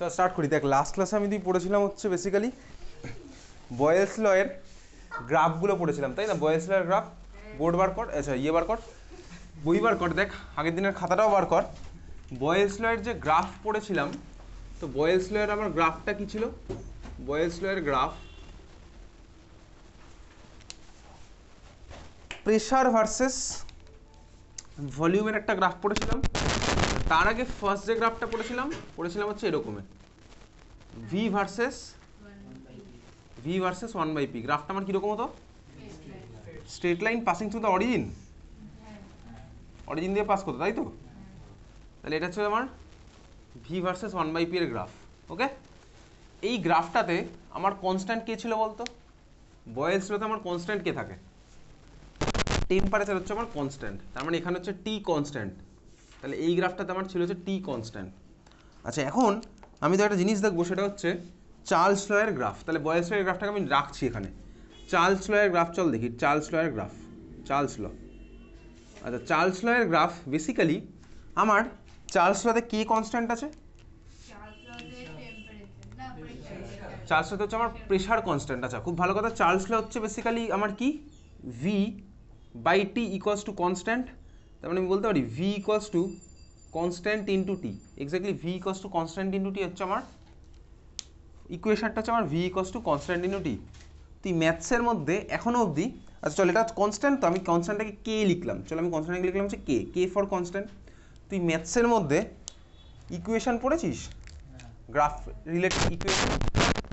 চল স্টার্ট করি দেখ লাস্ট ক্লাসে আমি তুই পড়েছিলাম হচ্ছে বেসিক্যালি বয়েলস লয়ের গ্রাফগুলো পড়েছিলাম তাই না বয়েলস লয়ের গ্রাফ বোর্ড বার কর আচ্ছা ইয়ে বার কর বই বার কর দেখ আগের দিনের খাতাটাও বার কর বয়েলস লয়ের যে গ্রাফ পড়েছিলাম তো বয়েলস লয়ের আমার গ্রাফটা কী ছিল বয়েলস লয়ের গ্রাফ প্রেশার ভার্সেস ভলিউমের একটা গ্রাফ পড়েছিলাম তার আগে ফার্স্ট যে গ্রাফটা পড়েছিলাম পড়েছিলাম হচ্ছে এরকমের V versus V versus one by P গ্রাফটা আমার কীরকম হতো straight line passing through the origin origin দিয়ে পাস করতো তাই তো তাহলে এটা হচ্ছে আমার V versus one by P এর গ্রাফ ওকে এই গ্রাফটাতে আমার কনস্ট্যান্ট কে ছিল বলতো বয়েল স্লোতে আমার কনস্ট্যান্ট কে থাকে টেম্পারেচার হচ্ছে আমার কনস্ট্যান্ট তার মানে এখানে হচ্ছে টি কনস্ট্যান্ট তাহলে এই গ্রাফটাতে আমার ছিল হচ্ছে টি কনস্ট্যান্ট আচ্ছা এখন আমি তো একটা জিনিস দেখবো সেটা হচ্ছে চার্লস লয়ের গ্রাফ তাহলে বয়েস লয়ের গ্রাফটাকে আমি রাখছি এখানে চার্লস লয়ের গ্রাফ চল দেখি চার্লস লয়ের গ্রাফ চার্লস ল আচ্ছা চার্লস লয়ের গ্রাফ বেসিক্যালি আমার চার্লস লতে কে কনস্ট্যান্ট আছে চার্লস হচ্ছে আমার প্রেশার কনস্ট্যান্ট আচ্ছা খুব ভালো কথা চার্লস ল হচ্ছে বেসিক্যালি আমার কি V by T equals to constant তার মানে আমি বলতে পারি V equals to constant into T exactly V equals to constant into T হচ্ছে আমার ইকুয়েশানটা হচ্ছে আমার V equals to constant into T তুই ম্যাথসের মধ্যে এখনও অবধি আচ্ছা চল এটা কনস্ট্যান্ট তো আমি কনস্ট্যান্টটাকে কে লিখলাম চলো আমি কনস্ট্যান্টকে লিখলাম হচ্ছে কে কে ফর কনস্ট্যান্ট তুই ম্যাথসের মধ্যে ইকুয়েশান পড়েছিস graph related equation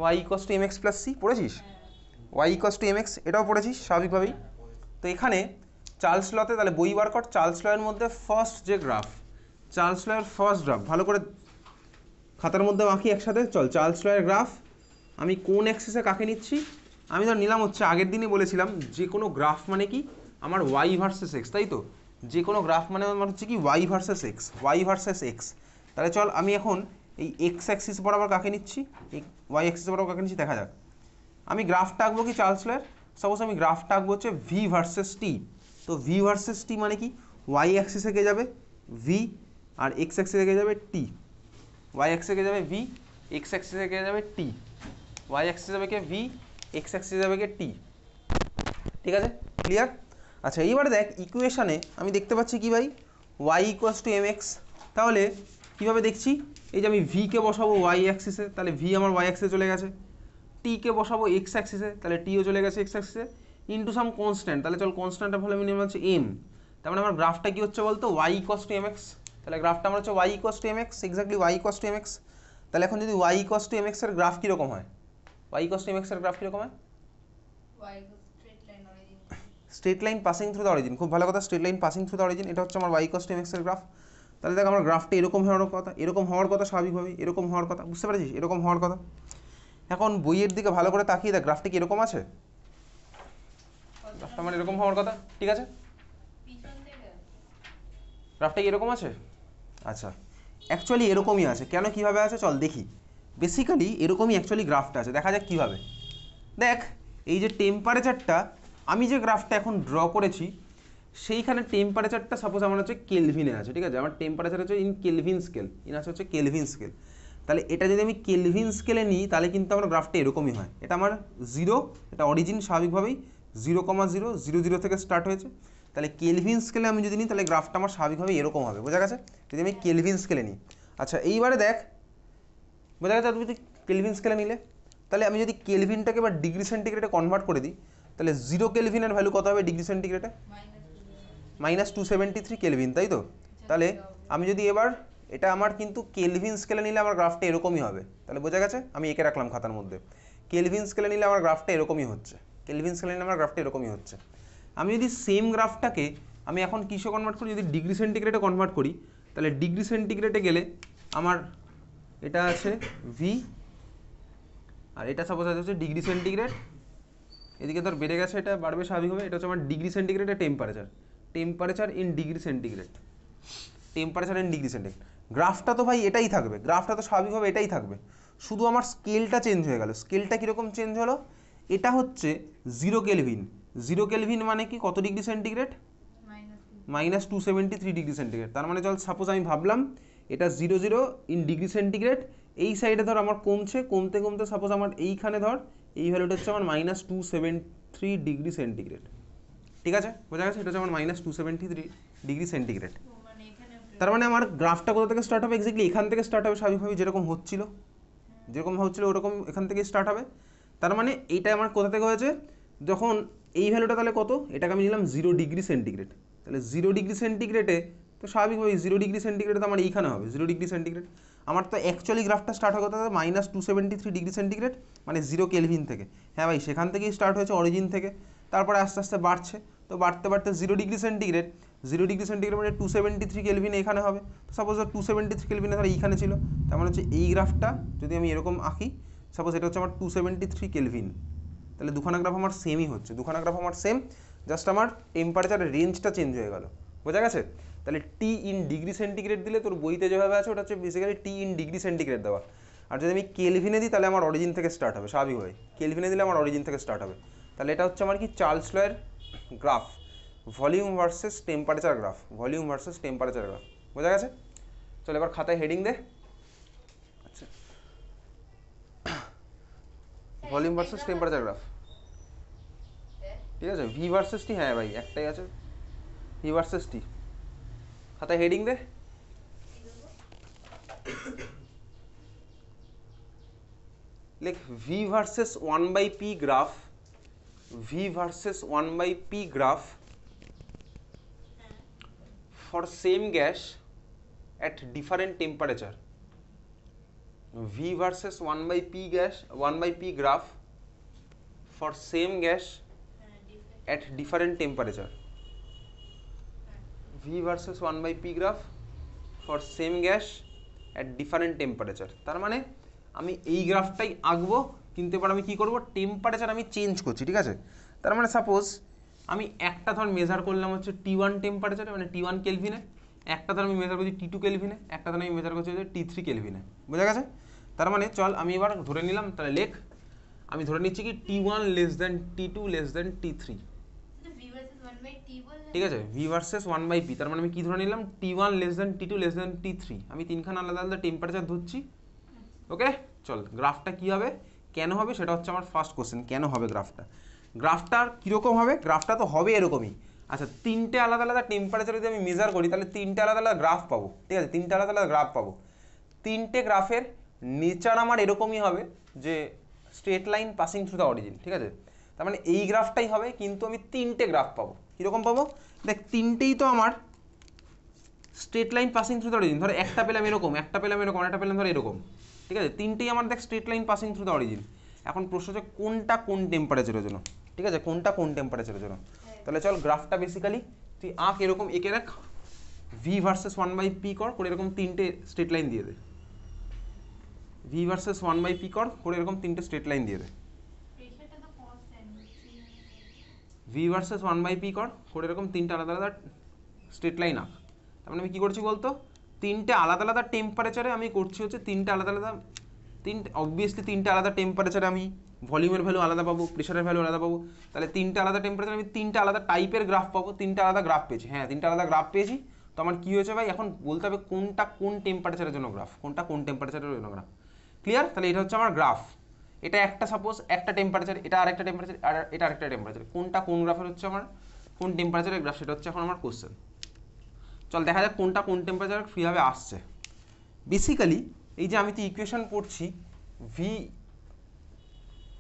Y equals to M X plus C পড়েছিস Y equals to M X এটাও পড়েছিস স্বাভাবিকভাবেই হ্যাঁ, তো এখানে চার্লস লতে তাহলে বই বার কর চার্লস লয়ের মধ্যে ফার্স্ট যে গ্রাফ চার্লস লয়ের ফার্স্ট গ্রাফ ভালো করে খাতার মধ্যে আঁকি একসাথে চল চার্লস লয়ের গ্রাফ আমি কোন অ্যাক্সেসে কাকে নিচ্ছি আমি ধর নিলাম হচ্ছে আগের দিনই বলেছিলাম যে কোনো গ্রাফ মানে কি আমার ওয়াই ভার্সেস এক্স তাই তো যে কোনো গ্রাফ মানে আমার হচ্ছে কি Y versus X Y versus X তাহলে চল আমি এখন এই এক্স অ্যাক্সিস বরাবর কাকে নিচ্ছি ওয়াই অ্যাক্সিস বরাবর কাকে নিচ্ছি দেখা যাক আমি গ্রাফটা আঁকবো কি চার্লস লয়ের সাপোজ আমি গ্রাফটা আঁকবো হচ্ছে ভি ভার্সেস টি তো ভি ভার্সেস টি মানে কি ওয়াই অ্যাক্সিসে কে যাবে ভি আর এক্স অ্যাক্সিসে কে যাবে টি ওয়াই অ্যাক্সিসে কে যাবে ভি এক্স অ্যাক্সিসে কে যাবে টি ওয়াই অ্যাক্সিস যাবে কে ভি এক্স অ্যাক্সিস যাবে কে টি ঠিক আছে ক্লিয়ার আচ্ছা এইবারে দেখ ইকুয়েশানে আমি দেখতে পাচ্ছি কি ভাই Y equals to M X তাহলে কীভাবে দেখছি এই যে আমি ভিকে বসাবো ওয়াই অ্যাক্সিসে তাহলে ভি আমার ওয়াই অ্যাক্সিসে চলে গেছে টিকে বসাবো এক্স অ্যাক্সিসে তাহলে টিও চলে গেছে এক্স অ্যাক্সিসে ইন্টু সাম কনস্ট্যান্ট তাহলে চল কনস্ট্যান্টের অফ ভলিউম মিনিমাম হচ্ছে এম তার মানে আমার গ্রাফটা কি হচ্ছে বলতো Y cost to M X তাহলে গ্রাফটা আমার হচ্ছে Y cost to M X exactly Y cost to M X তাহলে এখন যদি ওয়াই কস্ট টু এম এক্সের গ্রাফ কীরকম হয় ওয়াই কস্ট টু এম এক্সের গ্রাফ কীরকম হয় straight line passing through the origin খুব ভালো কথা straight line passing through the origin এটা হচ্ছে আমার ওয়াই কস্ট এম এক্সের গ্রাফ তাহলে দেখ আমার গ্রাফটা এরকম হওয়ার কথা এরকম হওয়ার কথা স্বাভাবিকভাবে এরকম হওয়ার কথা বুঝতে পারছিস এরকম হওয়ার কথা এখন বইয়ের দিকে ভালো করে তাকিয়ে দেখ গ্রাফটা কি এরকম আছে রাফটা মানে এরকম হওয়ার কথা ঠিক আছে রাফটা কি এরকম আছে আচ্ছা অ্যাকচুয়ালি এরকমই আছে কেন কিভাবে আছে চল দেখি বেসিক্যালি এরকমই অ্যাকচুয়ালি গ্রাফটা আছে দেখা যাক কীভাবে দেখ এই যে টেম্পারেচারটা আমি যে গ্রাফটা এখন ড্র করেছি সেইখানে টেম্পারেচারটা সাপোজ আমার হচ্ছে কেলভিনে আছে ঠিক আছে আমার টেম্পারেচার হচ্ছে ইন কেলভিন স্কেল ইন আছে হচ্ছে কেলভিন স্কেল তাহলে এটা যদি আমি কেলভিন স্কেলে নিই তাহলে কিন্তু আমার গ্রাফটা এরকমই হয় এটা আমার জিরো এটা অরিজিন স্বাভাবিকভাবেই zero comma zero zero zero থেকে স্টার্ট হয়েছে তাহলে কেলভিন স্কেলে আমি যদি নিই তাহলে গ্রাফটা আমার স্বাভাবিকভাবে এরকম হবে বোঝা গেছে যদি আমি কেলভিন স্কেলে নিই আচ্ছা এইবারে দেখ বোঝা গেছে তুমি যদি কেলভিন স্কেলে নিলে তাহলে আমি যদি কেলভিনটাকে এবার ডিগ্রি সেন্টিগ্রেডে কনভার্ট করে দিই তাহলে জিরো কেলভিনের ভ্যালু কত হবে ডিগ্রি সেন্টিগ্রেডে minus two seventy three Kelvin তাই তো তাহলে আমি যদি এবার এটা আমার কিন্তু কেলভিন স্কেলে নিলে আমার গ্রাফটা এরকমই হবে তাহলে বোঝা গেছে আমি এঁকে রাখলাম খাতার মধ্যে কেলভিন স্কেলে নিলে আমার গ্রাফটা এরকমই হচ্ছে কেলভিন লিভিং আমার গ্রাফটা এরকমই হচ্ছে আমি যদি সেম গ্রাফটাকে আমি এখন কিসে কনভার্ট করি যদি ডিগ্রি সেন্টিগ্রেডে কনভার্ট করি তাহলে ডিগ্রি সেন্টিগ্রেডে গেলে আমার এটা আছে ভি আর এটা সাপোজ আছে হচ্ছে ডিগ্রি সেন্টিগ্রেড এদিকে ধর বেড়ে গেছে এটা বাড়বে স্বাভাবিকভাবে এটা হচ্ছে আমার ডিগ্রি সেন্টিগ্রেডে temperature temperature in degree centigrade temperature in degree centigrade গ্রাফটা তো ভাই এটাই থাকবে গ্রাফটা তো স্বাভাবিকভাবে এটাই থাকবে শুধু আমার স্কেলটা চেঞ্জ হয়ে গেল স্কেলটা কীরকম চেঞ্জ হলো এটা হচ্ছে জিরো কেলভিন জিরো কেলভিন মানে কি কত degree centigrade minus two seventy three degree centigrade তার মানে চল সাপোজ আমি ভাবলাম এটা zero zero in degree centigrade এই সাইডে ধর আমার কমছে কমতে কমতে সাপোজ আমার এইখানে ধর এই ভ্যালুটা হচ্ছে আমার minus two seven three degree centigrade ঠিক আছে বোঝা গেছে এটা হচ্ছে আমার minus two seventy three degree centigrade তার মানে আমার গ্রাফটা কোথা থেকে স্টার্ট হবে এক্স্যাক্টলি এখান থেকে স্টার্ট হবে স্বাভাবিকভাবে যেরকম হচ্ছিল যেরকম হচ্ছিল ওরকম এখান থেকে স্টার্ট হবে তার মানে এইটা আমার কোথা থেকে হয়েছে যখন এই ভ্যালুটা তাহলে কত এটাকে আমি নিলাম জিরো ডিগ্রি সেন্টিগ্রেড তাহলে জিরো ডিগ্রি সেন্টিগ্রেডে তো স্বাভাবিকভাবে জিরো ডিগ্রি সেন্টিগ্রেড তো আমার এইখানে হবে জিরো ডিগ্রি সেন্টিগ্রেড আমার তো অ্যাকচুয়ালি গ্রাফটা স্টার্ট হয়ে কথা minus two seventy three degree centigrade মানে জিরো কেলভিন থেকে হ্যাঁ ভাই সেখান থেকেই স্টার্ট হয়েছে অরিজিন থেকে তারপরে আস্তে আস্তে বাড়ছে তো বাড়তে বাড়তে zero degree centigrade zero degree centigrade মানে টু সেভেন্টি থ্রি কেলভিন এখানে হবে তো সাপোজ টু সেভেন্টি থ্রি কেলভিনে ধর এইখানে ছিল তার মানে হচ্ছে এই গ্রাফটা যদি আমি এরকম আঁকি সাপোজ এটা হচ্ছে আমার টু সেভেন্টি থ্রি কেলভিন তাহলে দুখানা গ্রাফ আমার সেমই হচ্ছে দুখানাগ্রাফ আমার সেম জাস্ট আমার টেম্পারেচারের রেঞ্জটা চেঞ্জ হয়ে গেল বোঝা গেছে তাহলে টি ইন ডিগ্রি সেন্টিগ্রেড দিলে তোর বইতে যেভাবে আছে ওটা হচ্ছে basically T in degree centigrade দেওয়া আর যদি আমি কেলভিনে দিই তাহলে আমার অরিজিন থেকে স্টার্ট হবে স্বাভাবিকভাবে কেলভিনে দিলে আমার অরিজিন থেকে স্টার্ট হবে তাহলে এটা হচ্ছে আমার কি চার্লস লয়ের graph volume versus temperature graph volume versus temperature graph বোঝা গেছে চলো এবার খাতায় হেডিং দে ভলিউম ভার্সেস টেম্পারেচার গ্রাফ ঠিক আছে ভি ভার্সেস টি হ্যাঁ ভাই একটাই আছে ভি ভার্সেস টি খাতায় হেডিং দে লেখ V versus one by P graph V versus one by P graph for same gas at different temperature V versus 1 by P gas 1 by P graph for same gas at different temperature V versus 1 by P graph for same gas at different temperature তার মানে আমি এই গ্রাফটাই আঁকবো কিন্তু এবার আমি কি করব টেম্পারেচার আমি চেঞ্জ করছি ঠিক আছে তার মানে সাপোজ আমি একটা ধর মেজার করলাম হচ্ছে টি ওয়ান টেম্পারেচারে মানে টি ওয়ান কেলভিনে একটা ধর আমি মেজার করছি টি টু কেলভিনে একটা ধর আমি মেজার করছি হচ্ছে টি থ্রি কেলভিনে বোঝা গেছে তার মানে চল আমি এবার ধরে নিলাম তাহলে লেখ আমি ধরে নিচ্ছি কি T one less than T two less than T three ঠিক আছে V versus one by P তার মানে আমি কি ধরে নিলাম T one less than T two less than T three আমি তিনখান আলাদা আলাদা টেম্পারেচার ধরছি ওকে চল গ্রাফটা কী হবে কেন হবে সেটা হচ্ছে আমার ফার্স্ট কোশ্চেন কেন হবে গ্রাফটা গ্রাফটার কীরকম হবে গ্রাফটা তো হবে এরকমই আচ্ছা তিনটে আলাদা আলাদা টেম্পারেচার যদি আমি মেজার করি তাহলে তিনটে আলাদা আলাদা গ্রাফ পাবো ঠিক আছে তিনটে আলাদা আলাদা গ্রাফ পাবো তিনটে গ্রাফের নেচার আমার এরকমই হবে যে straight line passing through the origin ঠিক আছে তার মানে এই গ্রাফটাই হবে কিন্তু আমি তিনটে গ্রাফ পাবো কীরকম পাবো দেখ তিনটেই তো আমার straight line passing through the origin ধর একটা পেলাম এরকম একটা পেলাম এরকম একটা পেলাম ধর এরকম ঠিক আছে তিনটেই আমার দেখ straight line passing through the origin এখন প্রশ্ন হচ্ছে কোনটা কোন টেম্পারেচারের জন্য ঠিক আছে কোনটা কোন টেম্পারেচারের জন্য হ্যাঁ। তাহলে চল গ্রাফটা বেসিক্যালি তুই আঁক এরকম এঁকে রাখ V versus one by P কর করে এরকম তিনটে স্ট্রেট লাইন দিয়ে দে V versus one by P কর করে এরকম তিনটে স্ট্রেট লাইন দিয়ে দেয় V versus one by P কর করে এরকম তিনটে আলাদা আলাদা স্ট্রেট লাইন আঁক তার মানে আমি কী করছি বলতো তিনটে আলাদা আলাদা টেম্পারেচারে আমি করছি হচ্ছে তিনটে আলাদা আলাদা তিনটে অবভিয়াসলি তিনটে আলাদা টেম্পারেচারে আমি ভলিউমের ভ্যালু আলাদা পাবো প্রেশারের ভ্যালু আলাদা পাবো তাহলে তিনটে আলাদা টেম্পারেচার আমি তিনটে আলাদা টাইপের গ্রাফ পাবো তিনটে আলাদা গ্রাফ পেয়েছি হ্যাঁ তিনটে আলাদা গ্রাফ পেয়েছি তো আমার কী হয়েছে ভাই এখন বলতে হবে কোনটা কোন টেম্পারেচারের জন্য গ্রাফ কোনটা কোন টেম্পারেচারের জন্য গ্রাফ ক্লিয়ার তাহলে এটা হচ্ছে আমার গ্রাফ এটা একটা সাপোজ একটা টেম্পারেচার এটা আরেকটা টেম্পারেচার আর এটা আরেকটা টেম্পারেচার কোনটা কোন গ্রাফের হচ্ছে আমার কোন টেম্পারেচারের গ্রাফ সেটা হচ্ছে এখন আমার কোশ্চেন চল দেখা যাক কোনটা কোন টেম্পারেচার ফ্রিভাবে আসছে বেসিক্যালি এই যে আমি তো ইকুয়েশন পড়ছি V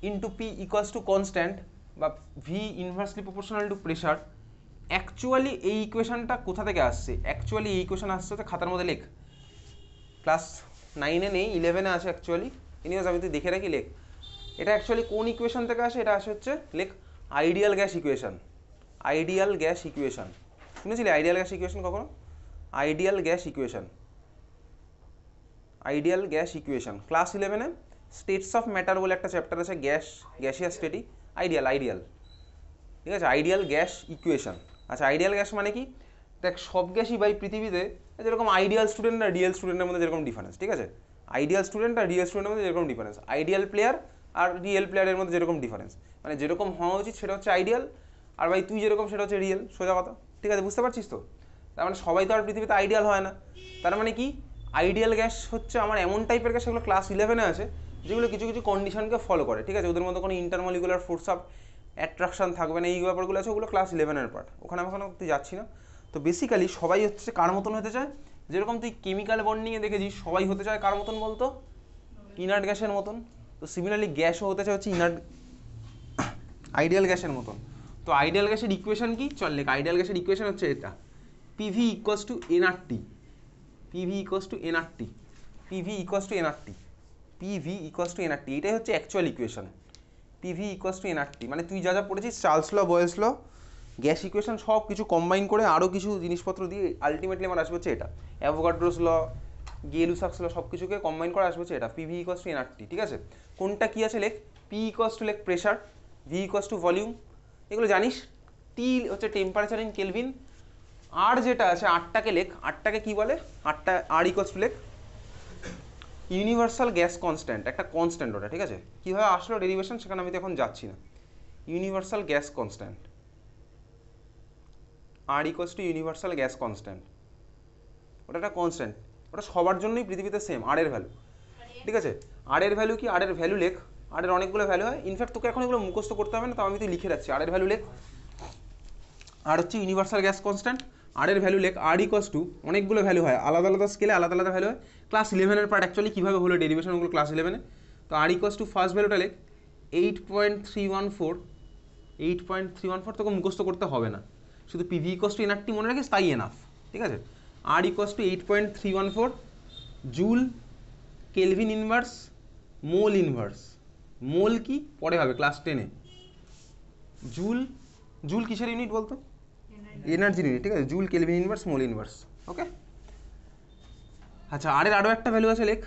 into P equals to constant বা V inversely proportional to pressure actually এই ইকুয়েশানটা কোথা থেকে আসছে অ্যাকচুয়ালি এই ইকুয়েশান আসছে হচ্ছে খাতার মধ্যে লেখ ক্লাস নাইনে নেই ইলেভেনে আছে অ্যাকচুয়ালি এনিওজ আমি তো দেখে রাখি লেখ এটা অ্যাকচুয়ালি কোন ইকুয়েশন থেকে আসে এটা আসে হচ্ছে লেখ ideal gas equation ideal gas equation শুনেছিলি আইডিয়াল গ্যাস ইকুয়েশান কখনো ideal gas equation ideal gas equation class ইলেভেনে স্টেটস অফ ম্যাটার বলে একটা চ্যাপ্টার আছে গ্যাস গ্যাসিয়া স্টেটি আইডিয়াল আইডিয়াল ঠিক আছে আইডিয়াল গ্যাস ইকুয়েশন আচ্ছা আইডিয়াল গ্যাস মানে কি দেখ সব গ্যাসই ভাই পৃথিবীতে যেরকম আইডিয়াল স্টুডেন্ট আর রিয়েল স্টুডেন্টের মধ্যে যেরকম ডিফারেন্স ঠিক আছে আইডিয়াল স্টুডেন্ট আর রিয়েল স্টুডেন্টের মধ্যে যেরকম ডিফারেন্স আইডিয়াল প্লেয়ার আর রিয়েল প্লেয়ারের মধ্যে যেরকম ডিফারেন্স মানে যেরকম হওয়া উচিত সেটা হচ্ছে আইডিয়াল আর ভাই তুই যেরকম সেটা হচ্ছে রিয়েল সোজা কথা ঠিক আছে বুঝতে পারছিস তো তার মানে সবাই তো আর পৃথিবীতে আইডিয়াল হয় না তার মানে কি আইডিয়াল গ্যাস হচ্ছে আমার এমন টাইপের গ্যাস সেগুলো ক্লাস ইলেভেনে আছে যেগুলো কিছু কিছু কন্ডিশনকে ফলো করে ঠিক আছে ওদের মধ্যে কোনো ইন্টারমলিকুলার ফোর্স অফ অ্যাট্রাকশন থাকবে না এই ব্যাপারগুলো আছে ওগুলো ক্লাস ইলেভেনের পার্ট ওখানে আমি কোনো যাচ্ছি না তো বেসিক্যালি সবাই হচ্ছে কার মতন হতে চায় যেরকম তুই কেমিক্যাল বন্ডিংয়ে দেখেছিস সবাই হতে চায় কার মতন বলতো ইনার্ট গ্যাসের মতন তো সিমিলারলি গ্যাসও হতে চায় হচ্ছে ইনার্ট আইডিয়াল গ্যাসের মতন তো আইডিয়াল গ্যাসের ইকুয়েশন কি চল লেখ আইডিয়াল গ্যাসের ইকুয়েশন হচ্ছে এটা PV equals to NRT PV equals to NRT PV equals to NRT PV equals to NRT এটাই হচ্ছে actual equation PV equals to NRT মানে তুই যা যা পড়েছিস চার্লস ল বয়েস ল গ্যাস ইকুয়েশন সব কিছু কম্বাইন করে আরও কিছু জিনিসপত্র দিয়ে আলটিমেটলি আমার আসবে হচ্ছে এটা অ্যাভোগাড্রোস ল গেলু ল সব কিছুকে কম্বাইন করে আসবে হচ্ছে এটা পিভি ইকস টু এনআরটি ঠিক আছে কোনটা কী আছে লেখ পি ইকস টু লেখ pressure V equals to volume এগুলো জানিস টি হচ্ছে টেম্পারেচার ইন কেলভিন আর যেটা আছে আটটাকে লেখ আটটাকে কি বলে আটটা আর ইকস টু লেখ ইউনিভার্সাল গ্যাস কনস্ট্যান্ট একটা কনস্ট্যান্ট ওটা ঠিক আছে কীভাবে আসলো ডেরিভেশন সেখানে আমি তো এখন যাচ্ছি না universal gas constant R equals to universal gas constant ওটা একটা কনস্ট্যান্ট ওটা সবার জন্যই পৃথিবীতে সেম আর এর ভ্যালু ঠিক আছে আর এর ভ্যালু কি আর এর ভ্যালু লেখ আরের অনেকগুলো ভ্যালু হয় ইনফ্যাক্ট তোকে এখন এগুলো মুখস্থ করতে হবে না তাও আমি তুই লিখে রাখছি আরের ভ্যালু লেখ আর হচ্ছে ইউনিভার্সাল গ্যাস কনস্ট্যান্ট আর ভ্যালু লেখ আর ইকস টু অনেকগুলো ভ্যালু হয় আলাদা আলাদা স্কেলে আলাদা আলাদা ভ্যালু হয় ক্লাস ইলেভেনের পার্ট অ্যাকচুয়ালি কীভাবে হলো ডেরিভেশনগুলো ক্লাস ইলেভেনে তো আর ইকস টু ফার্স্ট ভ্যালুটা লেখ eight point three one four eight point three one four তোকে মুখস্থ করতে হবে না শুধু পিভি ইকোস টু এনআরটি মনে রাখিস তাই এনাফ ঠিক আছে R equals to eight point three one four joule kelvin inverse mole inverse mole কি পরে হবে ক্লাস টেনে জুল জুল কিসের ইউনিট বলতো এনার্জি ইউনিট ঠিক আছে joule kelvin inverse mole inverse okay আচ্ছা আর এর আরও একটা ভ্যালু আছে লেখ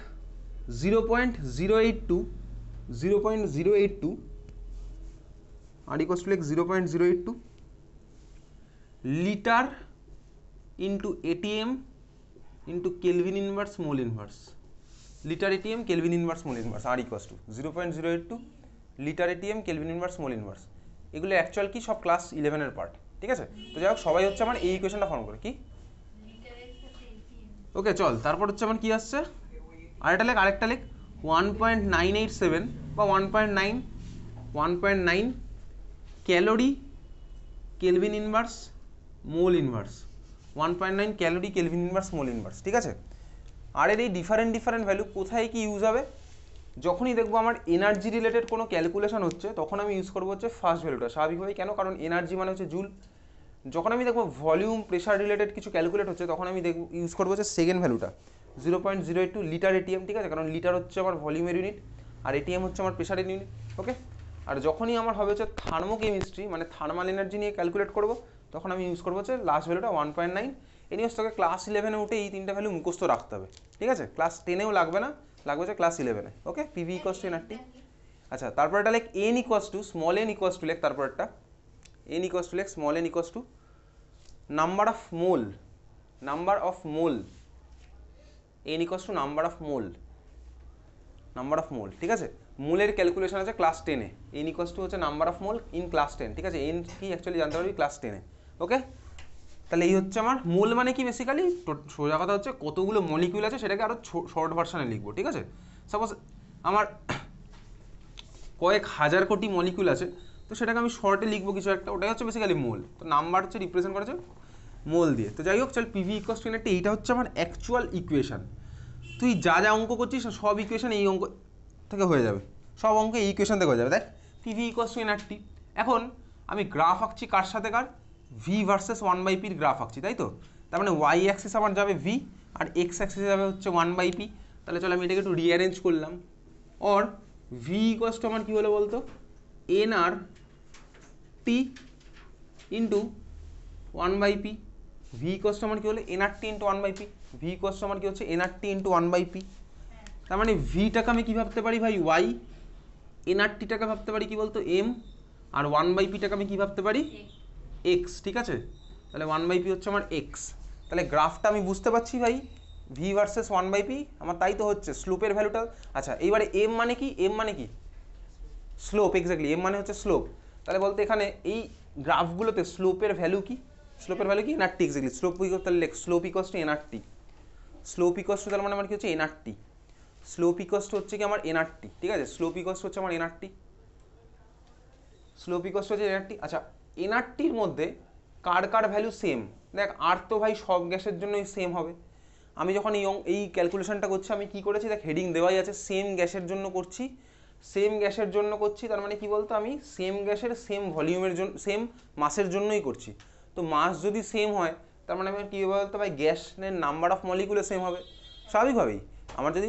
zero point zero eight two zero point zero eight two R equals to লেখ zero point zero eight two litre into ATM into kelvin inverse mole inverse litre ATM kelvin inverse mole inverse R equals to zero point zero eight two litre ATM kelvin inverse mole inverse এগুলো actual কি সব class ইলেভেনের part ঠিক আছে তো যাই হোক সবাই হচ্ছে আমার এই ইকুয়েশনটা ফর্ম করে কি ওকে চল তারপর হচ্ছে আমার কি আসছে আরেকটা লেখ আরেকটা লেখ one point nine eight seven বা one point nine one point nine calorie kelvin inverse mole inverse one point nine calorie kelvin inverse mole inverse ঠিক আছে আর এর এই ডিফারেন্ট ডিফারেন্ট ভ্যালু কোথায় কি ইউজ হবে যখনই দেখবো আমার এনার্জি রিলেটেড কোনো ক্যালকুলেশন হচ্ছে তখন আমি ইউজ করবো হচ্ছে ফার্স্ট ভ্যালুটা স্বাভাবিকভাবে কেন কারণ এনার্জি মানে হচ্ছে জুল যখন আমি দেখবো ভলিউম প্রেশার রিলেটেড কিছু ক্যালকুলেট হচ্ছে তখন আমি দেখবো ইউজ করবো হচ্ছে সেকেন্ড ভ্যালুটা zero point zero eight two litre ATM ঠিক আছে কারণ লিটার হচ্ছে আমার ভলিউমের ইউনিট আর এটিএম হচ্ছে আমার প্রেশারের ইউনিট ওকে আর যখনই আমার হবে হচ্ছে থার্মোকেমিস্ট্রি মানে থার্মাল এনার্জি নিয়ে ক্যালকুলেট করব তখন আমি ইউজ করবো হচ্ছে লাস্ট ভ্যালুটা ওয়ান পয়েন্ট নাইন এনিওস তোকে ক্লাস ইলেভেনে উঠে এই তিনটা ভ্যালু মুখস্থ রাখতে হবে ঠিক আছে ক্লাস টেনেও লাগবে না লাগবে হচ্ছে ক্লাস ইলেভেনে okay PV equals to NRT আচ্ছা তারপর এটা লেখ N equals to small N equals to লেখ তারপর একটা এন ইকোয়াস টু লেখ small N equals to number of mole number of mole N equals to number of mole number of mole ঠিক আছে মোলের ক্যালকুলেশন আছে ক্লাস টেনে N equals to হচ্ছে number of mole in class ten ঠিক আছে N কি actually জানতে পারবি ক্লাস টেনে ওকে তাহলে এই হচ্ছে আমার মোল মানে কি বেসিক্যালি সোজা কথা হচ্ছে কতগুলো মলিকিউল আছে সেটাকে আরও শর্ট ভার্সানে লিখবো ঠিক আছে সাপোজ আমার কয়েক হাজার কোটি মলিকিউল আছে তো সেটাকে আমি শর্টে লিখবো কিছু একটা ওটাই হচ্ছে বেসিক্যালি মোল তো নাম্বার হচ্ছে রিপ্রেজেন্ট করেছে মোল দিয়ে তো যাই হোক চল পিভি ইকোয়াস টু এইটা হচ্ছে আমার অ্যাকচুয়াল ইকুয়েশান তুই যা যা অঙ্ক করছিস সব ইকুয়েশান এই অঙ্ক থেকে হয়ে যাবে সব অঙ্ক এই ইকুয়েশান থেকে হয়ে যাবে দেখ পিভি ইকোয়াস টু এখন আমি গ্রাফ আঁকছি কার সাথে কার ভি ভার্সেস ওয়ান বাই পির গ্রাফ আঁকছি তাই তো তার মানে ওয়াই অ্যাক্সিস আমার যাবে ভি আর এক্স অ্যাক্সিস যাবে হচ্ছে ওয়ান বাই পি তাহলে চলো আমি এটাকে একটু রিঅ্যারেঞ্জ করলাম অর ভি ইকোয়াস্ট আমার কী হলো বলতো N R T into one by P V ইকোয়াস্ট আমার কী হলো N R T into one by P V ইকোয়াস্ট আমার কী হচ্ছে N R T into one by P তার মানে ভিটাকে আমি কী ভাবতে পারি ভাই ওয়াই এন আর টিটাকে ভাবতে পারি কি বলতো এম আর ওয়ান বাই পিটাকে আমি কী ভাবতে পারি এক্স ঠিক আছে তাহলে ওয়ান বাই পি হচ্ছে আমার এক্স তাহলে গ্রাফটা আমি বুঝতে পারছি ভাই V versus one by P আমার তাই তো হচ্ছে স্লোপের ভ্যালুটা আচ্ছা এইবারে এম মানে কি এম মানে কি স্লোপ এক্স্যাক্টলি এম মানে হচ্ছে স্লোপ তাহলে বলতে এখানে এই গ্রাফগুলোতে স্লোপের ভ্যালু কি স্লোপের ভ্যালু কি এনআরটি এক্স্যাক্টলি স্লোপ তাহলে লেখ slope equals to NRT slope equals to তাহলে মানে আমার মানে কি হচ্ছে এনআরটি স্লোপ ইকোস টু হচ্ছে কি আমার এনআরটি ঠিক আছে স্লোপ ইকোস হচ্ছে আমার এনআরটি স্লোপ ইকোস টু হচ্ছে এনআরটি আচ্ছা এনআরটির মধ্যে কার কার ভ্যালু সেম দেখ আর তো ভাই সব গ্যাসের জন্যই সেম হবে আমি যখন এই এই ক্যালকুলেশনটা করছি আমি কি করেছি দেখ হেডিং দেওয়াই আছে সেম গ্যাসের জন্য করছি সেম গ্যাসের জন্য করছি তার মানে কি বলতো আমি সেম গ্যাসের সেম ভলিউমের জন্য সেম মাসের জন্যই করছি তো মাস যদি সেম হয় তার মানে আমি কী বলতো ভাই গ্যাসের নাম্বার অফ মলিকুলে সেম হবে স্বাভাবিকভাবেই আমার যদি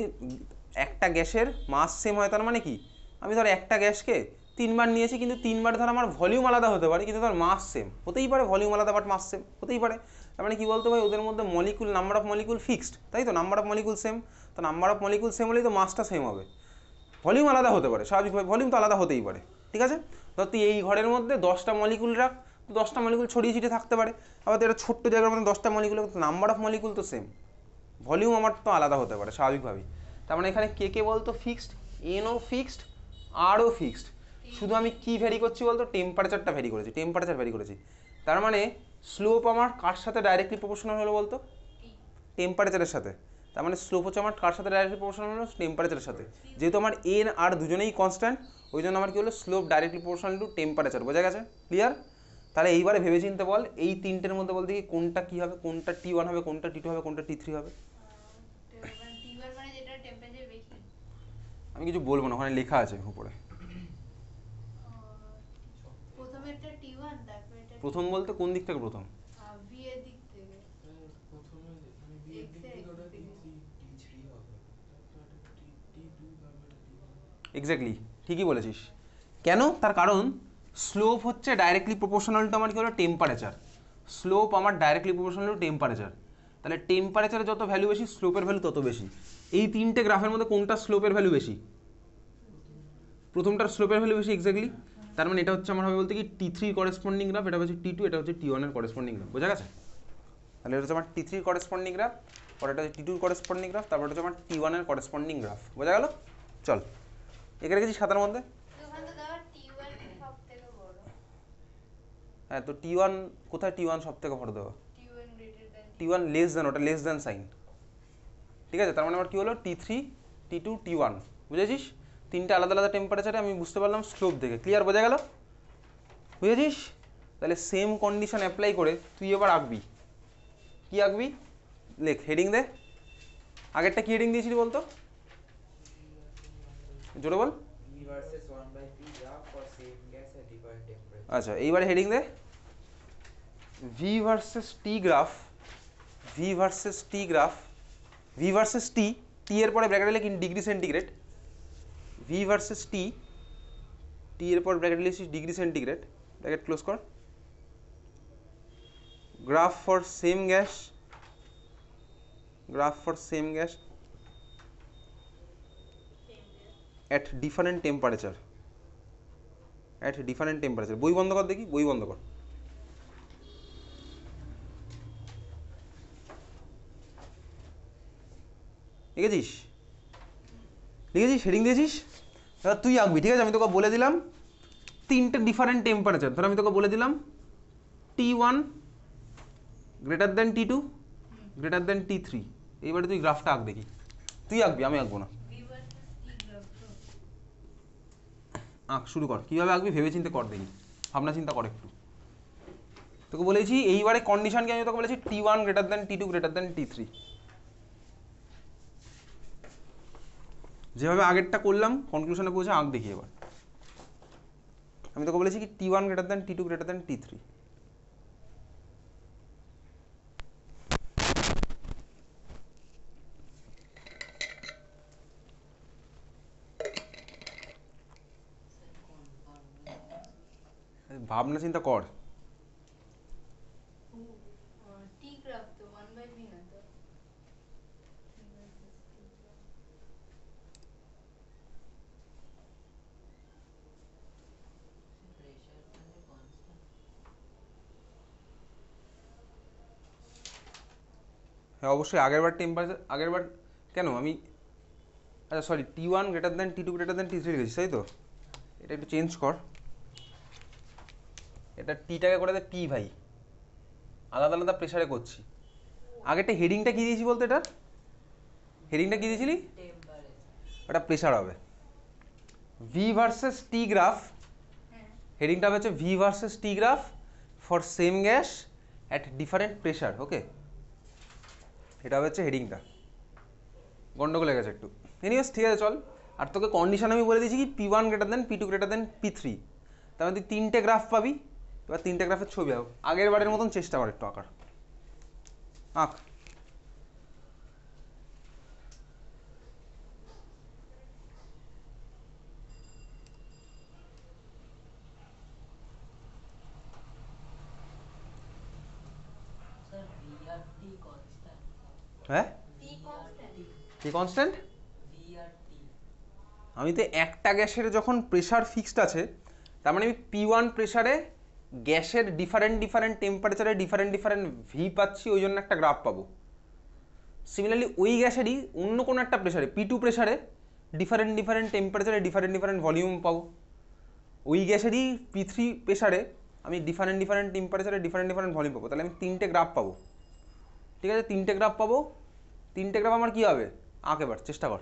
একটা গ্যাসের মাস সেম হয় তার মানে কি আমি ধর একটা গ্যাসকে তিনবার নিয়েছি কিন্তু তিনবার ধর আমার ভলিউম আলাদা হতে পারে কিন্তু ধর মাস সেম হতেই পারে ভলিউম আলাদা বাট মাস সেম হতেই পারে তার মানে কী বলতে ভাই ওদের মধ্যে molecule number of molecule fixed তাই তো নাম্বার অফ মলিকুল সেম তো নাম্বার অফ মলিকুল সেম হলেই তো মাসটা সেম হবে ভলিউম আলাদা হতে পারে স্বাভাবিকভাবে ভলিউম তো আলাদা হতেই পারে ঠিক আছে ধর তুই এই ঘরের মধ্যে দশটা মলিকুল রাখ তো দশটা মলিকুল ছড়িয়ে ছিটিয়ে থাকতে পারে আবার তো এটা ছোট্ট জায়গার মধ্যে দশটা মলিকুল নাম্বার অফ মলিকুল তো সেম ভলিউম আমার তো আলাদা হতে পারে স্বাভাবিকভাবেই তার মানে এখানে কে কে বলতো ফিক্সড এনও ফিক্সড আরও ফিক্সড শুধু আমি কি ভ্যারি করছি বলতো টেম্পারেচারটা ভ্যারি করেছি টেম্পারেচার ভ্যারি করেছি তার মানে স্লোপ আমার কার সাথে ডাইরেক্টলি প্রপোর্শনাল হলো বলতো টেম্পারেচারের সাথে তার মানে স্লোপ হচ্ছে আমার কার সাথে ডাইরেক্টলি প্রপোর্শনাল হলো টেম্পারেচারের সাথে যেহেতু আমার এন আর দুজনেই কনস্ট্যান্ট ওই জন্য আমার কী হলো slope directly proportional to temperature বোঝা গেছে ক্লিয়ার তাহলে এইবারে ভেবে চিনতে বল এই তিনটের মধ্যে বলতে কি কোনটা কী হবে কোনটা টি ওয়ান হবে কোনটা টি টু হবে কোনটা টি থ্রি হবে মানে আমি কিছু বলবো না ওখানে লেখা আছে উপরে টি1 তারপর প্রথম বলতে কোন দিক থেকে প্রথম বি এর দিক থেকে মানে এক্স্যাক্টলি ঠিকই বলেছিস কেন তার কারণ স্লোপ হচ্ছে ডাইরেক্টলি প্রপোর্শনাল টু আমার কি হলো টেম্পারেচার স্লোপ আমার ডাইরেক্টলি প্রপোর্শনাল টু টেম্পারেচার তাহলে টেম্পারেচারের যত ভ্যালু বেশি স্লোপের ভ্যালু তত বেশি এই তিনটে গ্রাফের মধ্যে কোনটা স্লোপের ভ্যালু বেশি প্রথমটার স্লোপের ভ্যালু বেশি এক্স্যাক্টলি তার মানে এটা হচ্ছে আমার হবে বলতে কি টি থ্রির করেসপন্ডিং গ্রাফ এটা হচ্ছে টি টু এটা হচ্ছে টি ওয়ানের করেসপন্ডিং গ্রাফ বোঝা গেছে তাহলে এটা হচ্ছে আমার টি থ্রির করেসপন্ডিং গ্রাফ পরে এটা হচ্ছে টি টুর করেসপন্ডিং গ্রাফ তারপর হচ্ছে আমার টি ওয়ানের করেসপন্ডিং গ্রাফ বোঝা গেল চল এখানে রেখেছি খাতার মধ্যে হ্যাঁ তো টি ওয়ান কোথায় টি ওয়ান সব থেকে বড় দেওয়া টি ওয়ান লেস দেন ওটা লেস দেন সাইন ঠিক আছে তার মানে আমার কী হলো T three T two T one বুঝেছিস তিনটে আলাদা আলাদা টেম্পারেচারে আমি বুঝতে পারলাম স্লোপ দেখে ক্লিয়ার বোঝা গেল বুঝেছিস তাহলে সেম কন্ডিশন অ্যাপ্লাই করে তুই এবার আঁকবি কি আঁকবি লেখ হেডিং দে আগেরটা কি হেডিং দিয়েছিলি বলতো জোরে বল আচ্ছা এইবার হেডিং দে V versus T graph V versus T graph V versus T T এর পরে ব্র্যাকেটে লেখ in degree centigrade V versus T T এর পর ব্র্যাকেট লিখছি ডিগ্রি সেন্টিগ্রেড ব্র্যাকেট ক্লোজ কর graph for same gas graph for same gas at different temperature at different temperature বই বন্ধ কর দেখি বই বন্ধ কর দেখেছিস লিখেছিস হেডিং দিয়েছিস এবার তুই আঁকবি ঠিক আছে আমি তোকে বলে দিলাম তিনটে ডিফারেন্ট টেম্পারেচার ধর আমি তোকে বলে দিলাম T one greater than T two greater than T three এইবারে তুই গ্রাফটা আঁক দেখি তুই আঁকবি আমি আঁকবো না আঁক শুরু কর কীভাবে আঁকবি ভেবে চিন্তা কর দেখি ভাবনা চিন্তা কর একটু তোকে বলেছি এইবারে কন্ডিশনকে আমি তোকে বলেছি T one greater than T two greater than T three যেভাবে আগেরটা করলাম কনক্লুশনে পৌঁছা আক দেখি এবার আমি তো বলেছি কি t1 > t2 > t3 তাহলে ভাবনা সিনটা কর হ্যাঁ অবশ্যই আগেরবার টেম্পারেচার আগেরবার কেন আমি আচ্ছা sorry T one greater than T two greater than T three লিখেছি তাই তো এটা একটু চেঞ্জ কর এটা টিটাকে করে দে টি ভাই আলাদা আলাদা প্রেশারে করছি আগেরটা হেডিংটা কী দিয়েছি বলতে এটা হেডিংটা কী দিয়েছিলি এটা প্রেশার হবে ভি ভার্সেস টি গ্রাফ হেডিংটা হচ্ছে V versus T graph for same gas at different pressure okay এটা হচ্ছে হেডিংটা গন্ডগোল লেগে গেছে একটু এনিওয়েস ঠিক আছে চল আর তোকে কন্ডিশন আমি বলে দিয়েছি কি P one greater than P two greater than P three তাহলে তুই তিনটে গ্রাফ পাবি এবার তিনটে গ্রাফের ছবি আঁক আগের বারের মতন চেষ্টা কর একটু আঁকার আঁক হ্যাঁ কি কনস্ট্যান্ট আমি তো একটা গ্যাসের যখন প্রেশার ফিক্সড আছে তার মানে আমি পি ওয়ান প্রেশারে গ্যাসের ডিফারেন্ট ডিফারেন্ট টেম্পারেচারে ডিফারেন্ট ডিফারেন্ট ভি পাচ্ছি ওই জন্য একটা গ্রাফ পাবো সিমিলারলি ওই গ্যাসেরই অন্য কোনো একটা প্রেশারে পি টু প্রেশারে ডিফারেন্ট ডিফারেন্ট টেম্পারেচারে ডিফারেন্ট ডিফারেন্ট ভলিউম পাবো ওই গ্যাসেরই পি থ্রি প্রেশারে আমি ডিফারেন্ট ডিফারেন্ট টেম্পারেচারে ডিফারেন্ট ডিফারেন্ট ভলিউম পাবো তাহলে আমি তিনটে গ্রাফ পাবো ঠিক আছে তিনটে গ্রাফ পাবো তিনটে গ্রাম আমার কী হবে আঁকেবার চেষ্টা কর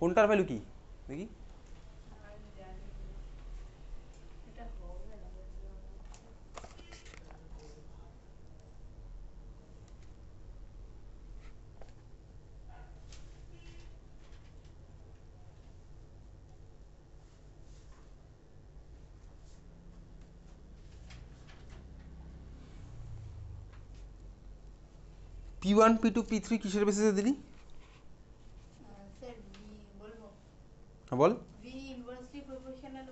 কোনটার ভ্যালু কি দেখি P one P two P three কিসের বেসিসে দিলি হ্যাঁ, বল V inversely proportional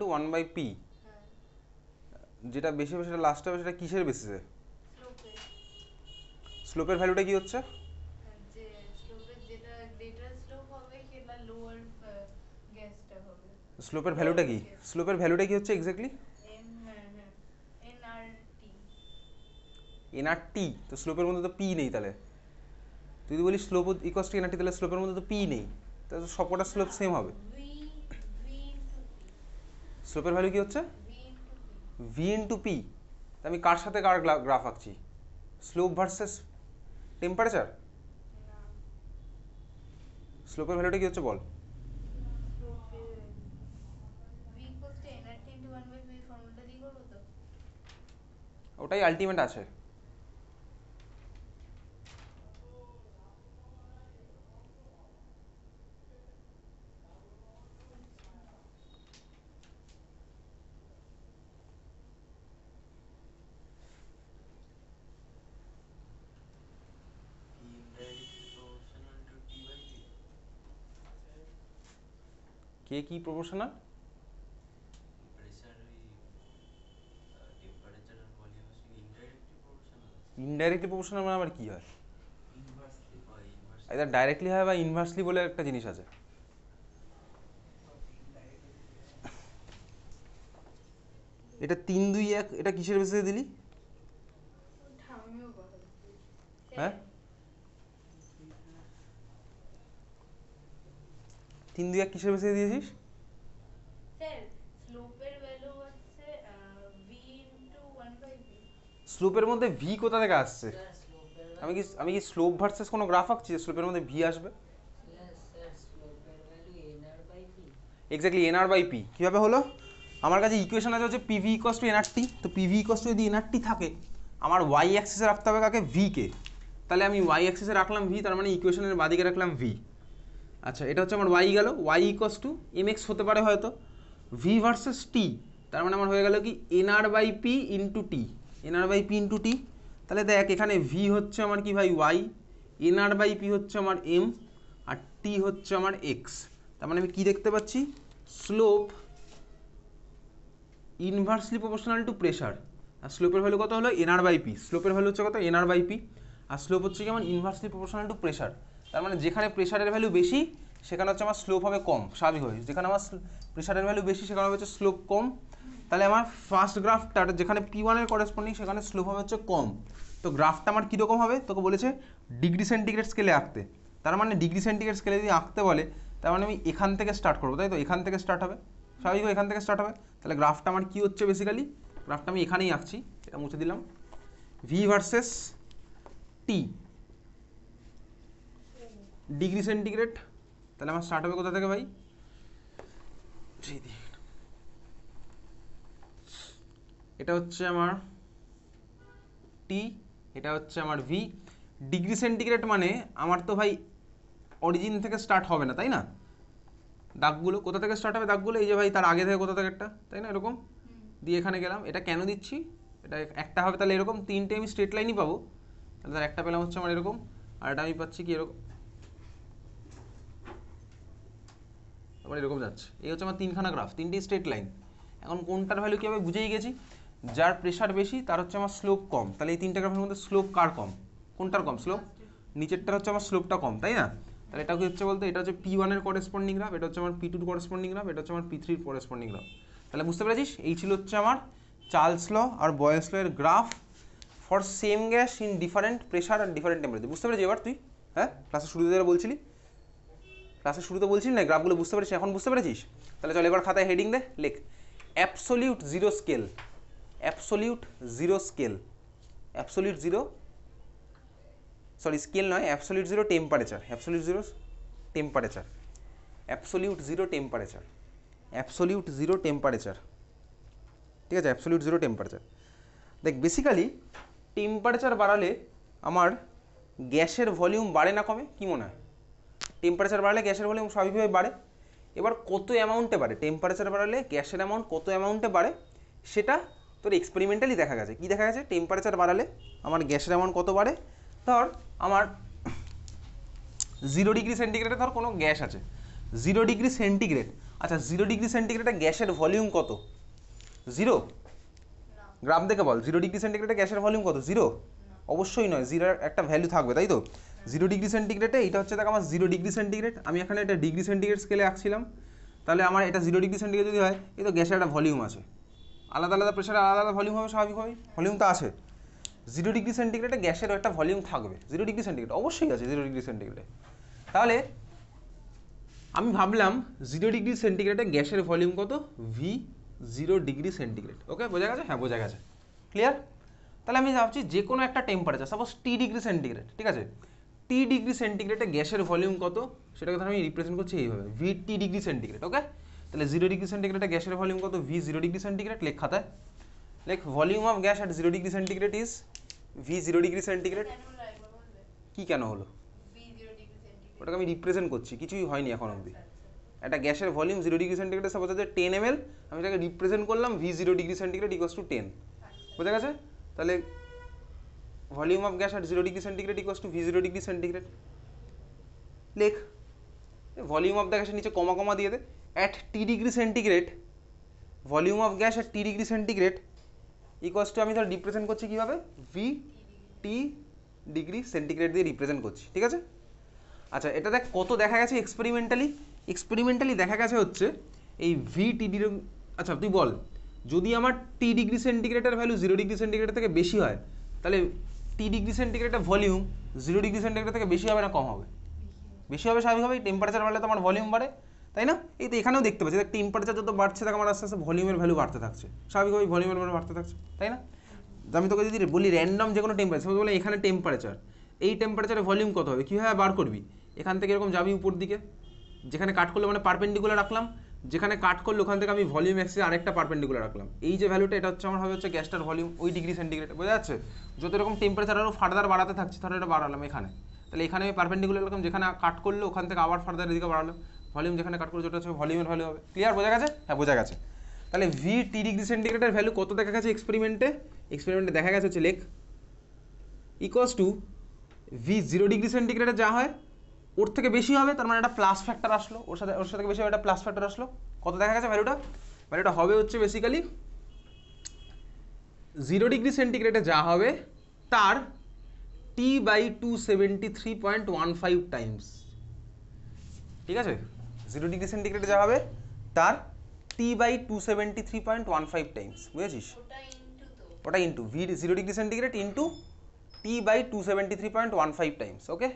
to one by P যেটা বেশি হবে সেটা লাস্ট হবে সেটা কিসের বেসিসে স্লোপের ভ্যালুটা কি হচ্ছে স্লোপের ভ্যালুটা কি স্লোপের ভ্যালুটা কি হচ্ছে এক্স্যাক্টলি এনআরটি তো স্লোপের মধ্যে তো পি নেই তাহলে তুই যদি বলি স্লোপ ইকস টু এনআরটি তাহলে স্লোপের মধ্যে তো পি নেই তাহলে সবকটা স্লোপ সেম হবে স্লোপের ভ্যালু কি হচ্ছে ভি ইন টু পি তা আমি কার সাথে কার গ্রাফ আঁকছি স্লোপ ভার্সেস টেম্পারেচার স্লোপের ভ্যালুটা কি হচ্ছে বল ওটাই আলটিমেট আছে কে কি প্রপোর্শনাল ইনডাইরেক্টলি প্রপোর্শনাল মানে আমার কি হয় এটা ডাইরেক্টলি হয় বা ইনভার্সলি বলে একটা জিনিস আছে এটা তিন দুই এক এটা কিসের বেসিসে দিলি হ্যাঁ তিন দুই এক কিসের বেসিসে দিয়েছিস স্লোপের মধ্যে ভি কোথা থেকে আসছে আমি কি আমি কি স্লোপ ভার্সেস কোনো গ্রাফ আঁকছি স্লোপের মধ্যে ভি আসবে এক্স্যাক্টলি এনআর বাই পি কীভাবে হলো আমার কাছে ইকুয়েশন আছে হচ্ছে পিভি ইকস টু এনআরটি তো পিভি ইকস টু যদি এনআরটি থাকে আমার ওয়াই অ্যাক্সিসে রাখতে হবে কাকে ভিকে তাহলে আমি ওয়াই অ্যাক্সিসে রাখলাম ভি তার মানে ইকুয়েশনের বাদিকে রাখলাম ভি আচ্ছা এটা হচ্ছে আমার ওয়াই গেল Y equals to M X হতে পারে হয়তো ভি ভার্সেস টি তার মানে আমার হয়ে গেল কি NR by P into T NR by P into T তাহলে দেখ এখানে ভি হচ্ছে আমার কি ভাই ওয়াই এনআর বাই পি হচ্ছে আমার এম আর টি হচ্ছে আমার এক্স তার মানে আমি কী দেখতে পাচ্ছি slope inversely proportional to pressure আর স্লোপের ভ্যালু কত হলো এনআর বাই পি স্লোপের ভ্যালু হচ্ছে কত এনআর বাই পি আর স্লোপ হচ্ছে কি আমার ইনভার্সলি প্রপোর্শনাল টু প্রেশার তার মানে যেখানে প্রেশারের ভ্যালু বেশি সেখানে হচ্ছে আমার স্লোপ হবে কম স্বাভাবিক হয়ে যেখানে আমার প্রেশারের ভ্যালু বেশি সেখানে হচ্ছে স্লোপ কম তাহলে আমার ফার্স্ট গ্রাফটা যেখানে পি ওয়ানের করেসপন্ডিং সেখানে স্লোপ হবে হচ্ছে কম তো গ্রাফটা আমার কীরকম হবে তোকে বলেছে ডিগ্রি সেন্টিগ্রেড স্কেলে আঁকতে তার মানে ডিগ্রি সেন্টিগ্রেড স্কেলে যদি আঁকতে বলে তার মানে আমি এখান থেকে স্টার্ট করবো তাই তো এখান থেকে স্টার্ট হবে স্বাভাবিক এখান থেকে স্টার্ট হবে তাহলে গ্রাফটা আমার কী হচ্ছে বেসিক্যালি গ্রাফটা আমি এখানেই আঁকছি এটা মুছে দিলাম V versus T degree centigrade তাহলে আমার স্টার্ট হবে কোথা থেকে ভাই সেই দিকে এটা হচ্ছে আমার টি এটা হচ্ছে আমার ভি ডিগ্রি সেন্টিগ্রেড মানে আমার তো ভাই অরিজিন থেকে স্টার্ট হবে না তাই না দাগগুলো কোথা থেকে স্টার্ট হবে দাগগুলো এই যে ভাই তার আগে থেকে কোথা থেকে একটা তাই না এরকম দিয়ে এখানে গেলাম এটা কেন দিচ্ছি এটা একটা হবে তাহলে এরকম তিনটে আমি স্ট্রেট লাইনই পাবো তাহলে তার একটা পেলাম হচ্ছে আমার এরকম আর এটা আমি পাচ্ছি কি এরকম আমার এরকম যাচ্ছে এই হচ্ছে আমার তিনখানা গ্রাফ তিনটেই স্ট্রেট লাইন এখন কোনটার ভ্যালু কীভাবে বুঝেই গেছি যার প্রেশার বেশি তার হচ্ছে আমার স্লোপ কম তাহলে এই তিনটা গ্রাফের মধ্যে স্লোপ কার কম কোনটার কম স্লোপ নিচেরটার হচ্ছে আমার স্লোপটা কম তাই না তাহলে এটা হচ্ছে বলতে এটা হচ্ছে পি ওয়ানের করেসপন্ডিং গ্রাফ এটা হচ্ছে আমার পি টুর করেসপন্ডিং গ্রাফ এটা হচ্ছে আমার পি থ্রির করেসপন্ডিং গ্রাফ তাহলে বুঝতে পেরেছিস এই ছিল হচ্ছে আমার চার্লস ল আর বয়েস ল এর graph for same gas in different pressure আর ডিফারেন্ট টেম্পারেচার বুঝতে পেরেছি এবার তুই হ্যাঁ ক্লাসের শুরুতে যারা বলছিলি ক্লাসের শুরুতে বলছিলি না গ্রাফগুলো বুঝতে পেরেছিস এখন বুঝতে পেরেছিস তাহলে চল এবার খাতায় হেডিং দে লেখ absolute zero scale absolute zero scale absolute zero sorry scale নয় absolute zero temperature absolute zero temperature absolute zero temperature absolute zero temperature ঠিক আছে অ্যাবসোলিউট জিরো টেম্পারেচার দেখ বেসিক্যালি টেম্পারেচার বাড়ালে আমার গ্যাসের ভলিউম বাড়ে না কমে কী মনে হয় টেম্পারেচার বাড়ালে গ্যাসের ভলিউম স্বাভাবিকভাবে বাড়ে এবার কত অ্যামাউন্টে বাড়ে টেম্পারেচার বাড়ালে গ্যাসের অ্যামাউন্ট কত অ্যামাউন্টে বাড়ে সেটা তোর এক্সপেরিমেন্টালি দেখা গেছে কি দেখা গেছে টেম্পারেচার বাড়ালে আমার গ্যাসের অ্যামাউন্ট কত বাড়ে ধর আমার জিরো ডিগ্রি সেন্টিগ্রেডে ধর কোনো গ্যাস আছে জিরো ডিগ্রি সেন্টিগ্রেড আচ্ছা জিরো ডিগ্রি সেন্টিগ্রেডে গ্যাসের ভলিউম কত জিরো গ্রাম থেকে বল জিরো ডিগ্রি সেন্টিগ্রেডে গ্যাসের ভলিউম কত জিরো অবশ্যই নয় জিরোর একটা ভ্যালু থাকবে তাই তো জিরো ডিগ্রি সেন্টিগ্রেডে এটা হচ্ছে দেখ আমার জিরো ডিগ্রি সেন্টিগ্রেড আমি এখানে এটা ডিগ্রি সেন্টিগ্রেড স্কেলে আঁকছিলাম তাহলে আমার এটা জিরো ডিগ্রি সেন্টিগ্রেড যদি হয় এ তো গ্যাসের একটা ভলিউম আছে আলাদা আলাদা প্রেশারে আলাদা আলাদা ভলিউম হবে স্বাভাবিকভাবেই ভলিউম তো আছে জিরো ডিগ্রি সেন্টিগ্রেডে গ্যাসেরও একটা ভলিউম থাকবে জিরো ডিগ্রি সেন্টিগ্রেড অবশ্যই আছে জিরো ডিগ্রি সেন্টিগ্রেডে তাহলে আমি ভাবলাম জিরো ডিগ্রি সেন্টিগ্রেডে গ্যাসের ভলিউম কত V zero degree centigrade okay বোঝা গেছে হ্যাঁ বোঝা গেছে ক্লিয়ার তাহলে আমি ভাবছি যে কোনো একটা temperature suppose T degree centigrade ঠিক আছে টি ডিগ্রি সেন্টিগ্রেডে গ্যাসের ভলিউম কত সেটাকে ধর আমি রিপ্রেজেন্ট করছি এইভাবে V T degree centigrade okay তাহলে জিরো ডিগ্রি সেন্টিগ্রেডে গ্যাসের ভলিউম কত ভি জিরো ডিগ্রি সেন্টিগ্রেড লেখ খাতায় লেখ volume of gas at zero degree centigrade is V zero degree centigrade কী কেন হলো ওটাকে আমি রিপ্রেজেন্ট করছি কিছুই হয়নি এখন অবধি একটা গ্যাসের ভলিউম জিরো ডিগ্রি সেন্টিগ্রেডে সাপোজ আছে টেন এম এল আমি এটাকে রিপ্রেজেন্ট করলাম V zero degree centigrade equals to ten বোঝা গেছে তাহলে volume of gas at zero degree centigrade equals to V zero degree centigrade লেখ ভলিউম অফ দ্য গ্যাসের নিচে কমা কমা দিয়ে দে at t degree centigrade volume of gas at T degree centigrade equals to আমি তাহলে represent করছি কীভাবে V T degree centigrade দিয়ে রিপ্রেজেন্ট করছি ঠিক আছে আচ্ছা এটা দেখ কত দেখা গেছে এক্সপেরিমেন্টালি এক্সপেরিমেন্টালি দেখা গেছে হচ্ছে এই ভি টি ডিগ্রি আচ্ছা তুই বল যদি আমার টি ডিগ্রি সেন্টিগ্রেটের ভ্যালু জিরো ডিগ্রি সেন্টিগ্রেড থেকে বেশি হয় তাহলে টি ডিগ্রি সেন্টিগ্রেডের ভলিউম জিরো ডিগ্রি সেন্টিগ্রেড থেকে বেশি হবে না কম হবে বেশি হবে স্বাভাবিকভাবেই টেম্পারেচার বাড়লে তো আমার ভলিউম বাড়ে তাই না এই তো এখানেও দেখতে পাচ্ছি দেখ টেম্পারেচার যত বাড়ছে তাকে আমার আস্তে আস্তে ভলিউমের ভ্যালু বাড়তে থাকছে স্বাভাবিকভাবে ভলিউমের ভ্যালু বাড়তে থাকছে তাই না আমি তোকে যদি বলি র্যান্ডম যে কোনো টেম্পারেচার বলে এখানে টেম্পারেচার এই টেম্পারেচারে ভলিউম কত হবে কীভাবে বার করবি এখান থেকে এরকম যাবি উপর দিকে যেখানে কাট করলে মানে পারপেন্ডিকুলার রাখলাম যেখানে কাট করলে ওখান থেকে আমি ভলিউম অ্যাক্সিস আরেকটা পারপেন্ডিকুলার রাখলাম এই যে ভ্যালুটা এটা হচ্ছে আমার হবে হচ্ছে গ্যাসটার ভলিউম ওই ডিগ্রি সেন্টিগ্রেড বোঝা যাচ্ছে যত রকম টেম্পারেচার আরও ফার্দার বাড়াতে থাকছে ধরো এটা বাড়ালাম এখানে তাহলে এখানে আমি পারপেন্ডিকুলার রাখলাম যেখানে কাট করলে ওখান থেকে আবার ফার্দার এদিকে বাড়ালাম ভলিউম যেখানে কাট করেছে ওটা হচ্ছে ভলিউমের ভ্যালু হবে ক্লিয়ার বোঝা গেছে হ্যাঁ বোঝা গেছে তাহলে ভি টি ডিগ্রি সেন্টিগ্রেডের ভ্যালু কত দেখা গেছে এক্সপেরিমেন্টে এক্সপেরিমেন্টে দেখা গেছে হচ্ছে লেক equals to V zero degree সেন্টিগ্রেডের যা হয় ওর থেকে বেশি হবে তার মানে একটা প্লাস ফ্যাক্টর আসলো ওর সাথে ওর সাথে বেশি হবে একটা প্লাস ফ্যাক্টর আসলো কত দেখা গেছে ভ্যালুটা ভ্যালুটা হবে হচ্ছে বেসিক্যালি জিরো ডিগ্রি সেন্টিগ্রেডে যা হবে তার T by two seventy three point one five times ঠিক আছে জিরো ডিগ্রি সেন্টিগ্রেডে যা হবে তার T by two seventy three point one five times বুঝেছিস ওটা into V zero degree centigrade into T by two seventy three point one five times okay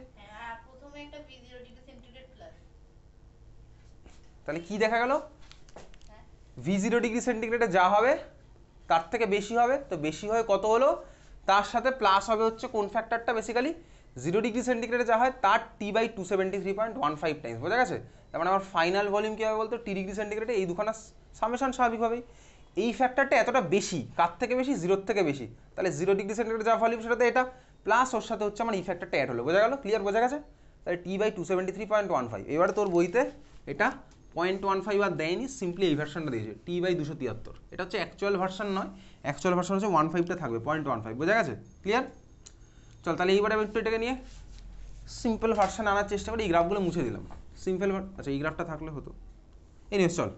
তাহলে কি দেখা গেল ভি জিরো ডিগ্রি সেন্টিগ্রেডে যা হবে তার থেকে বেশি হবে তো বেশি হয়ে কত হলো তার সাথে প্লাস হবে হচ্ছে কোন ফ্যাক্টরটা বেসিক্যালি জিরো ডিগ্রি সেন্টিগ্রেডে যা হয় তার T by two seventy three point one five times বোঝা গেছে তার মানে আমার ফাইনাল ভলিউম কী হবে বলতো টি ডিগ্রি সেন্টিগ্রেডে এই দুখানা সামেশন স্বাভাবিকভাবেই এই ফ্যাক্টরটা এতটা বেশি কার থেকে বেশি জিরোর থেকে বেশি তাহলে জিরো ডিগ্রি সেন্টিগ্রেড যা ভলিউম সেটাতে এটা প্লাস ওর সাথে হচ্ছে আমার এই ফ্যাক্টরটা অ্যাড হলো বোঝা গেল ক্লিয়ার বোঝা গেছে তাহলে T by two seventy three point one five এবারে তোর বইতে এটা পয়েন্ট ওয়ান ফাইভ আর দেয়নি সিম্পলি এই ভার্সনটা দিয়েছে টি বাই দুশো তিয়াত্তর এটা হচ্ছে অ্যাকচুয়াল ভার্সন নয় অ্যাকচুয়াল ভার্সন হচ্ছে ওয়ান ফাইভটা থাকবে পয়েন্ট ওয়ান ফাইভ বোঝা গেছে ক্লিয়ার চল তাহলে এইবার আমি একটু এটাকে নিয়ে সিম্পল ভার্সান আনার চেষ্টা করি এই গ্রাফগুলো মুছে দিলাম সিম্পল আচ্ছা এই গ্রাফটা থাকলে হতো এই নিয়ে চল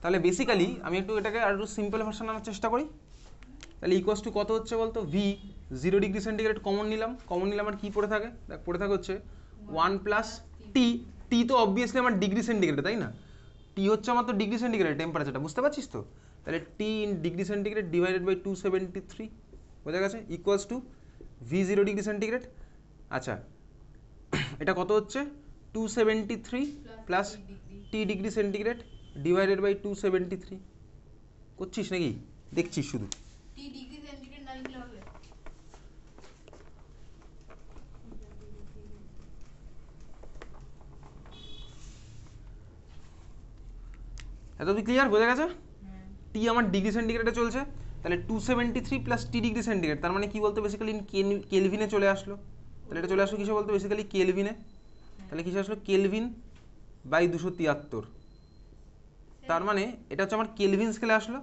তাহলে বেসিক্যালি আমি একটু এটাকে আর একটু সিম্পল ভার্সান আনার চেষ্টা করি তাহলে ইকোয়াস টু কত হচ্ছে বলতো V zero degree centigrade common নিলাম কমন নিলাম আর কী পড়ে থাকে দেখ পড়ে থাকে হচ্ছে ওয়ান প্লাস টি টি তো অবভিয়াসলি আমার ডিগ্রি সেন্টিগ্রেড তাই না টি হচ্ছে আমার তো ডিগ্রি সেন্টিগ্রেড টেম্পারেচারটা বুঝতে পারছিস তো তাহলে T in degree centigrade divided by two seventy three বোঝা গেছে equals to V zero degree centigrade আচ্ছা এটা কত হচ্ছে two seventy three plus T degree centigrade divided by two seventy three করছিস নাকি দেখছিস শুধু এত তুই ক্লিয়ার বোঝা গেছে টি আমার ডিগ্রি সেন্টিগ্রেডে চলছে তাহলে two seventy three plus T degree centigrade তার মানে কি বলতো বেসিক্যালি কেলভিনে চলে আসলো তাহলে এটা চলে আসলো কিসে বলতো বেসিক্যালি কেলভিনে তাহলে কিসে আসলো কেলভিন বাই দুশো তিয়াত্তর তার মানে এটা হচ্ছে আমার কেলভিন স্কেলে আসলো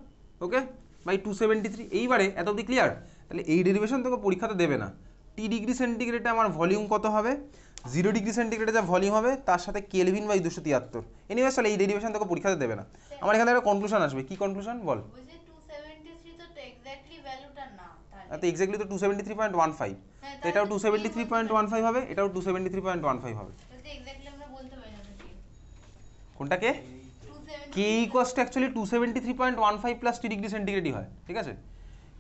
okay by two seventy three এইবারে এত অব্দি ক্লিয়ার তাহলে এই ডেরিভেশন তোকে পরীক্ষাতে দেবে না টি ডিগ্রি সেন্টিগ্রেডে আমার ভলিউম কত হবে জিরো ডিগ্রি সেন্টিগ্রেডে যা ভলিউম হবে তার সাথে কেলভিন বাই দুশো তিয়াত্তর এনিওয়েজ চলে এই ডেরিভেশন তোকে পরীক্ষাতে দেবে না আমার এখানে একটা কনক্লুশন আসবে কি কনক্লুশন বল তো এক্স্যাক্টলি তো two seventy three point one five এটাও two seventy three point one five হবে এটাও two seventy three point one five হবে কোনটাকে কে ইকোয়াসটা actually two seventy three point one five plus T degree সেন্টিগ্রেডই হয় ঠিক আছে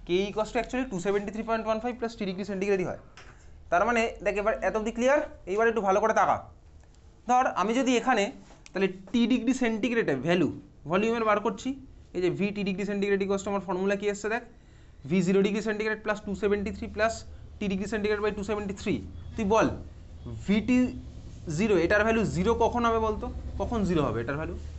কে কস্ট actually two seventy three point one five plus T degree সেন্টিগ্রেডই হয় তার মানে দেখ এবার এত অব্দি ক্লিয়ার এইবার একটু ভালো করে তাকা ধর আমি যদি এখানে তাহলে টি ডিগ্রি সেন্টিগ্রেডে ভ্যালু ভলিউমের বার করছি এই যে V T degree centigrade equals আমার ফর্মুলা কী এসছে দেখ V zero degree centigrade plus two seventy three plus T degree centigrade by two seventy three তুই বল ভিটি জিরো এটার ভ্যালু জিরো কখন হবে বলতো কখন জিরো হবে এটার ভ্যালু